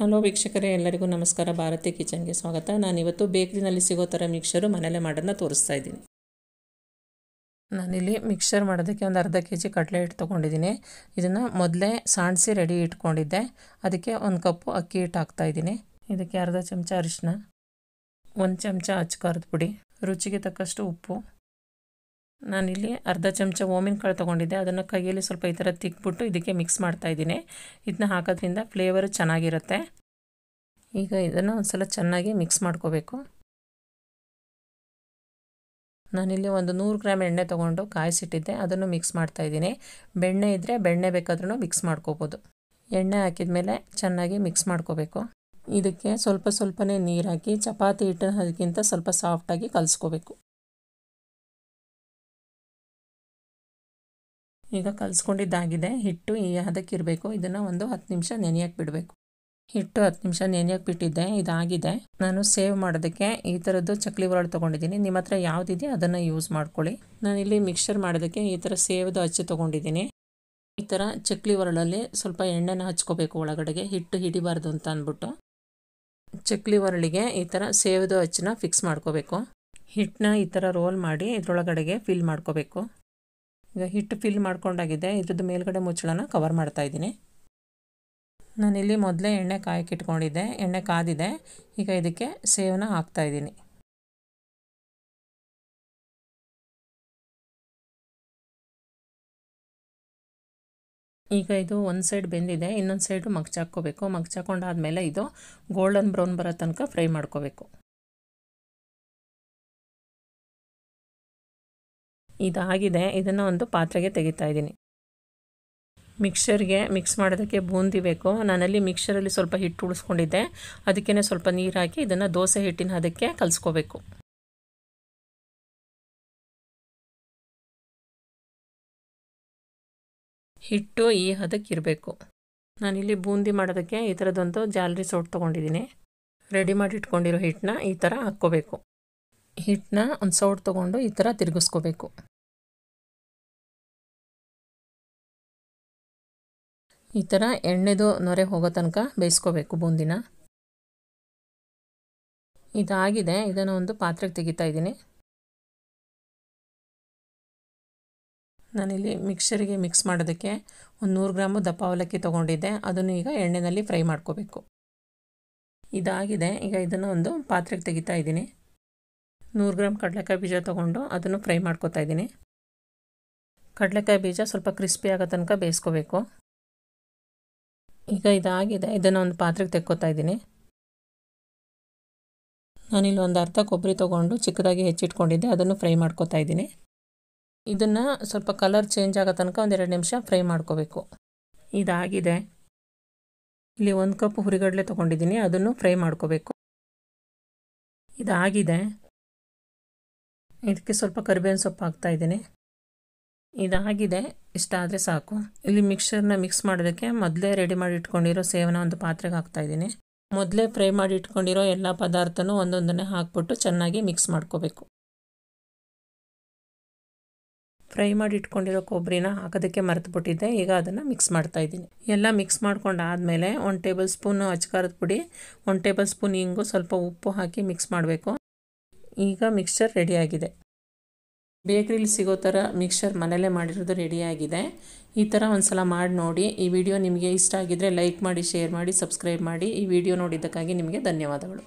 hello ವೀಕ್ಷಕರೇ ಎಲ್ಲರಿಗೂ ನಮಸ್ಕಾರ ಭಾರತಿ ಕಿಚನ್ಗೆ ಸ್ವಾಗತ ನಾನಿವತ್ತು ಬೇಕ್ರಿನಲ್ಲಿ ಸಿಗೋ ಥರ ಮಿಕ್ಸರು ಮನೇಲೆ ಮಾಡೋದನ್ನ ತೋರಿಸ್ತಾ ಇದ್ದೀನಿ ನಾನಿಲ್ಲಿ ಮಿಕ್ಸರ್ ಮಾಡೋದಕ್ಕೆ ಒಂದು ಅರ್ಧ ಕೆ ಜಿ ಕಡಲೆ ಹಿಟ್ಟು ತೊಗೊಂಡಿದ್ದೀನಿ ಇದನ್ನು ಮೊದಲೇ ಸಾಣಿಸಿ ರೆಡಿ ಇಟ್ಕೊಂಡಿದ್ದೆ ಅದಕ್ಕೆ ಒಂದು ಕಪ್ಪು ಅಕ್ಕಿ ಹಿಟ್ಟು ಹಾಕ್ತಾಯಿದ್ದೀನಿ ಇದಕ್ಕೆ ಅರ್ಧ ಚಮಚ ಅರಿಶಿನ ಒಂದು ಚಮಚ ಹಚ್ಕಾರದ ಪುಡಿ ರುಚಿಗೆ ತಕ್ಕಷ್ಟು ಉಪ್ಪು ನಾನಿಲ್ಲಿ ಅರ್ಧ ಚಮಚ ಓಮಿನ ಕಾಳು ತೊಗೊಂಡಿದ್ದೆ ಅದನ್ನು ಕೈಯಲ್ಲಿ ಸ್ವಲ್ಪ ಈ ಥರ ತಿಕ್ಬಿಟ್ಟು ಇದಕ್ಕೆ ಮಿಕ್ಸ್ ಮಾಡ್ತಾಯಿದ್ದೀನಿ ಇದನ್ನ ಹಾಕೋದ್ರಿಂದ ಫ್ಲೇವರು ಚೆನ್ನಾಗಿರುತ್ತೆ ಈಗ ಇದನ್ನು ಒಂದು ಸಲ ಚೆನ್ನಾಗಿ ಮಿಕ್ಸ್ ಮಾಡ್ಕೋಬೇಕು ನಾನಿಲ್ಲಿ ಒಂದು ನೂರು ಗ್ರಾಮ್ ಎಣ್ಣೆ ತೊಗೊಂಡು ಕಾಯಿಸಿಟ್ಟಿದ್ದೆ ಅದನ್ನು ಮಿಕ್ಸ್ ಮಾಡ್ತಾಯಿದ್ದೀನಿ ಬೆಣ್ಣೆ ಇದ್ದರೆ ಬೆಣ್ಣೆ ಬೇಕಾದ್ರೂ ಮಿಕ್ಸ್ ಮಾಡ್ಕೋಬೋದು ಎಣ್ಣೆ ಹಾಕಿದ ಮೇಲೆ ಚೆನ್ನಾಗಿ ಮಿಕ್ಸ್ ಮಾಡ್ಕೋಬೇಕು ಇದಕ್ಕೆ ಸ್ವಲ್ಪ ಸ್ವಲ್ಪನೇ ನೀರಾಕಿ ಹಾಕಿ ಚಪಾತಿ ಹಿಟ್ಟು ಅದಕ್ಕಿಂತ ಸ್ವಲ್ಪ ಸಾಫ್ಟಾಗಿ ಕಲಿಸ್ಕೋಬೇಕು ಈಗ ಕಲಿಸ್ಕೊಂಡಿದ್ದಾಗಿದೆ ಹಿಟ್ಟು ಇರಬೇಕು ಇದನ್ನು ಒಂದು ಹತ್ತು ನಿಮಿಷ ನೆನೆಯಕ್ಕೆ ಬಿಡಬೇಕು ಹಿಟ್ಟು ಹತ್ತು ನಿಮಿಷ ನೆನೆಯಕ್ಕೆ ಬಿಟ್ಟಿದ್ದೆ ಇದಾಗಿದೆ ನಾನು ಸೇವ್ ಮಾಡೋದಕ್ಕೆ ಈ ಥರದ್ದು ಚಕ್ಲಿ ಒರಳು ತೊಗೊಂಡಿದ್ದೀನಿ ನಿಮ್ಮ ಹತ್ರ ಯಾವುದಿದೆಯೋ ಅದನ್ನು ಯೂಸ್ ಮಾಡ್ಕೊಳ್ಳಿ ನಾನಿಲ್ಲಿ ಮಿಕ್ಸರ್ ಮಾಡೋದಕ್ಕೆ ಈ ಥರ ಸೇವ್ದು ಹಚ್ಚಿ ತೊಗೊಂಡಿದ್ದೀನಿ ಈ ಥರ ಚಕ್ಲಿ ಒರಳಲ್ಲಿ ಸ್ವಲ್ಪ ಎಣ್ಣೆನ ಹಚ್ಕೋಬೇಕು ಒಳಗಡೆಗೆ ಹಿಟ್ಟು ಹಿಡಿಬಾರ್ದು ಅಂತ ಅಂದ್ಬಿಟ್ಟು ಚಕ್ಲಿ ಒರಳಿಗೆ ಈ ಥರ ಸೇವ್ದು ಹಚ್ಚನ್ನ ಫಿಕ್ಸ್ ಮಾಡ್ಕೋಬೇಕು ಹಿಟ್ಟನ್ನ ಈ ಥರ ರೋಲ್ ಮಾಡಿ ಇದರೊಳಗಡೆಗೆ ಫಿಲ್ ಮಾಡ್ಕೋಬೇಕು ಈಗ ಹಿಟ್ಟು ಫಿಲ್ ಮಾಡ್ಕೊಂಡಾಗಿದೆ ಇದ್ರದ್ದು ಮೇಲ್ಗಡೆ ಮುಚ್ಚಳನ ಕವರ್ ಮಾಡ್ತಾ ಇದ್ದೀನಿ ನಾನಿಲ್ಲಿ ಮೊದಲೇ ಎಣ್ಣೆ ಕಾಯಕ್ಕೆ ಎಣ್ಣೆ ಕಾದಿದೆ ಈಗ ಇದಕ್ಕೆ ಸೇವನ ಇದ್ದೀನಿ ಈಗ ಇದು ಒಂದು ಸೈಡ್ ಬೆಂದಿದೆ ಇನ್ನೊಂದು ಸೈಡು ಮಗ್ಚಾಕ್ಕೋಬೇಕು ಮಗ್ಚಾಕೊಂಡಾದ್ಮೇಲೆ ಇದು ಗೋಲ್ಡನ್ ಬ್ರೌನ್ ಬರೋ ತನಕ ಫ್ರೈ ಮಾಡ್ಕೋಬೇಕು ಇದಾಗಿದೆ ಇದನ್ನು ಒಂದು ಪಾತ್ರೆಗೆ ತೆಗಿತಾ ಇದ್ದೀನಿ ಮಿಕ್ಸರ್ಗೆ ಮಿಕ್ಸ್ ಮಾಡೋದಕ್ಕೆ ಬೂಂದಿ ಬೇಕು ನಾನಲ್ಲಿ ಮಿಕ್ಸರಲ್ಲಿ ಸ್ವಲ್ಪ ಹಿಟ್ಟು ಉಳಿಸ್ಕೊಂಡಿದ್ದೆ ಅದಕ್ಕೇ ಸ್ವಲ್ಪ ನೀರು ಹಾಕಿ ಇದನ್ನು ದೋಸೆ ಹಿಟ್ಟಿನ ಅದಕ್ಕೆ ಕಲಿಸ್ಕೋಬೇಕು ಹಿಟ್ಟು ಈ ಹದಕ್ಕೆ ಇರಬೇಕು ನಾನಿಲ್ಲಿ ಬೂಂದಿ ಮಾಡೋದಕ್ಕೆ ಈ ಥರದ್ದೊಂದು ಜಾಲರಿ ಸೋಟ್ ತೊಗೊಂಡಿದ್ದೀನಿ ರೆಡಿ ಮಾಡಿ ಇಟ್ಕೊಂಡಿರೋ ಹಿಟ್ಟನ್ನ ಈ ಥರ ಹಾಕ್ಕೋಬೇಕು ಹಿಟ್ಟನ್ನ ಒಂದು ಸೌಟ್ ತೊಗೊಂಡು ಈ ಥರ ತಿರುಗಿಸ್ಕೋಬೇಕು ಈ ಥರ ಎಣ್ಣೆದು ನೊರೆ ಹೋಗೋ ತನಕ ಬೇಯಿಸ್ಕೋಬೇಕು ಬೂಂದಿನ ಇದಾಗಿದೆ ಇದನ್ನು ಒಂದು ಪಾತ್ರೆಗೆ ತೆಗಿತಾ ಇದ್ದೀನಿ ನಾನಿಲ್ಲಿ ಮಿಕ್ಸರಿಗೆ ಮಿಕ್ಸ್ ಮಾಡೋದಕ್ಕೆ ಒಂದು ನೂರು ಗ್ರಾಮು ದಪ್ಪ ಅವಲಕ್ಕಿ ತೊಗೊಂಡಿದ್ದೆ ಅದನ್ನು ಈಗ ಎಣ್ಣೆಯಲ್ಲಿ ಫ್ರೈ ಮಾಡ್ಕೋಬೇಕು ಇದಾಗಿದೆ ಈಗ ಇದನ್ನು ಒಂದು ಪಾತ್ರೆಗೆ ತೆಗಿತಾ ಇದ್ದೀನಿ ನೂರು ಗ್ರಾಮ್ ಕಡಲೆಕಾಯಿ ಬೀಜ ತೊಗೊಂಡು ಅದನ್ನು ಫ್ರೈ ಮಾಡ್ಕೋತಾ ಇದ್ದೀನಿ ಕಡಲೆಕಾಯಿ ಬೀಜ ಸ್ವಲ್ಪ ಕ್ರಿಸ್ಪಿ ಆಗೋ ತನಕ ಬೇಯಿಸ್ಕೋಬೇಕು ಈಗ ಇದಾಗಿದೆ ಇದನ್ನು ಒಂದು ಪಾತ್ರೆಗೆ ತೆಕ್ಕೋತಾ ಇದ್ದೀನಿ ನಾನಿಲ್ಲಿ ಒಂದು ಅರ್ಧ ಕೊಬ್ಬರಿ ತೊಗೊಂಡು ಚಿಕ್ಕದಾಗಿ ಹೆಚ್ಚಿಟ್ಕೊಂಡಿದ್ದೆ ಅದನ್ನು ಫ್ರೈ ಮಾಡ್ಕೋತಾ ಇದ್ದೀನಿ ಇದನ್ನು ಸ್ವಲ್ಪ ಕಲರ್ ಚೇಂಜ್ ಆಗೋ ತನಕ ಒಂದೆರಡು ನಿಮಿಷ ಫ್ರೈ ಮಾಡ್ಕೋಬೇಕು ಇದಾಗಿದೆ ಇಲ್ಲಿ ಒಂದು ಕಪ್ ಹುರಿಗಡಲೆ ತೊಗೊಂಡಿದ್ದೀನಿ ಅದನ್ನು ಫ್ರೈ ಮಾಡ್ಕೋಬೇಕು ಇದಾಗಿದೆ ಇದಕ್ಕೆ ಸ್ವಲ್ಪ ಕರಿಬೇವಿನ ಸೊಪ್ಪು ಹಾಕ್ತಾ ಇದ್ದೀನಿ ಇದಾಗಿದೆ ಇಷ್ಟ ಆದರೆ ಸಾಕು ಇಲ್ಲಿ ಮಿಕ್ಸರ್ನ ಮಿಕ್ಸ್ ಮಾಡೋದಕ್ಕೆ ಮೊದಲೇ ರೆಡಿ ಮಾಡಿ ಇಟ್ಕೊಂಡಿರೋ ಸೇವನ ಒಂದು ಪಾತ್ರೆಗೆ ಹಾಕ್ತಾ ಇದ್ದೀನಿ ಮೊದಲೇ ಫ್ರೈ ಮಾಡಿ ಇಟ್ಕೊಂಡಿರೋ ಎಲ್ಲ ಪದಾರ್ಥನೂ ಒಂದೊಂದನ್ನೇ ಹಾಕ್ಬಿಟ್ಟು ಚೆನ್ನಾಗಿ ಮಿಕ್ಸ್ ಮಾಡ್ಕೋಬೇಕು ಫ್ರೈ ಮಾಡಿ ಇಟ್ಕೊಂಡಿರೋ ಕೊಬ್ಬರಿನ ಹಾಕೋದಕ್ಕೆ ಮರೆತುಬಿಟ್ಟಿದ್ದೆ ಈಗ ಅದನ್ನು ಮಿಕ್ಸ್ ಮಾಡ್ತಾ ಇದ್ದೀನಿ ಎಲ್ಲ ಮಿಕ್ಸ್ ಮಾಡ್ಕೊಂಡು ಆದಮೇಲೆ ಒಂದು ಟೇಬಲ್ ಸ್ಪೂನ್ ಅಚ್ಕಾರದ ಪುಡಿ ಒಂದು ಟೇಬಲ್ ಸ್ಪೂನ್ ಹಿಂಗು ಸ್ವಲ್ಪ ಉಪ್ಪು ಹಾಕಿ ಮಿಕ್ಸ್ ಮಾಡಬೇಕು ಈಗ ಮಿಕ್ಸ್ಚರ್ ರೆಡಿಯಾಗಿದೆ ಬೇಕ್ರಿಲಿ ಸಿಗೋ ಥರ ಮಿಕ್ಸ್ಚರ್ ಮನೆಯಲ್ಲೇ ಮಾಡಿರೋದು ರೆಡಿಯಾಗಿದೆ ಈ ಥರ ಒಂದು ಸಲ ಮಾಡಿ ನೋಡಿ ಈ ವಿಡಿಯೋ ನಿಮಗೆ ಇಷ್ಟ ಆಗಿದ್ದರೆ ಲೈಕ್ ಮಾಡಿ ಶೇರ್ ಮಾಡಿ ಸಬ್ಸ್ಕ್ರೈಬ್ ಮಾಡಿ ಈ ವಿಡಿಯೋ ನೋಡಿದ್ದಕ್ಕಾಗಿ ನಿಮಗೆ ಧನ್ಯವಾದಗಳು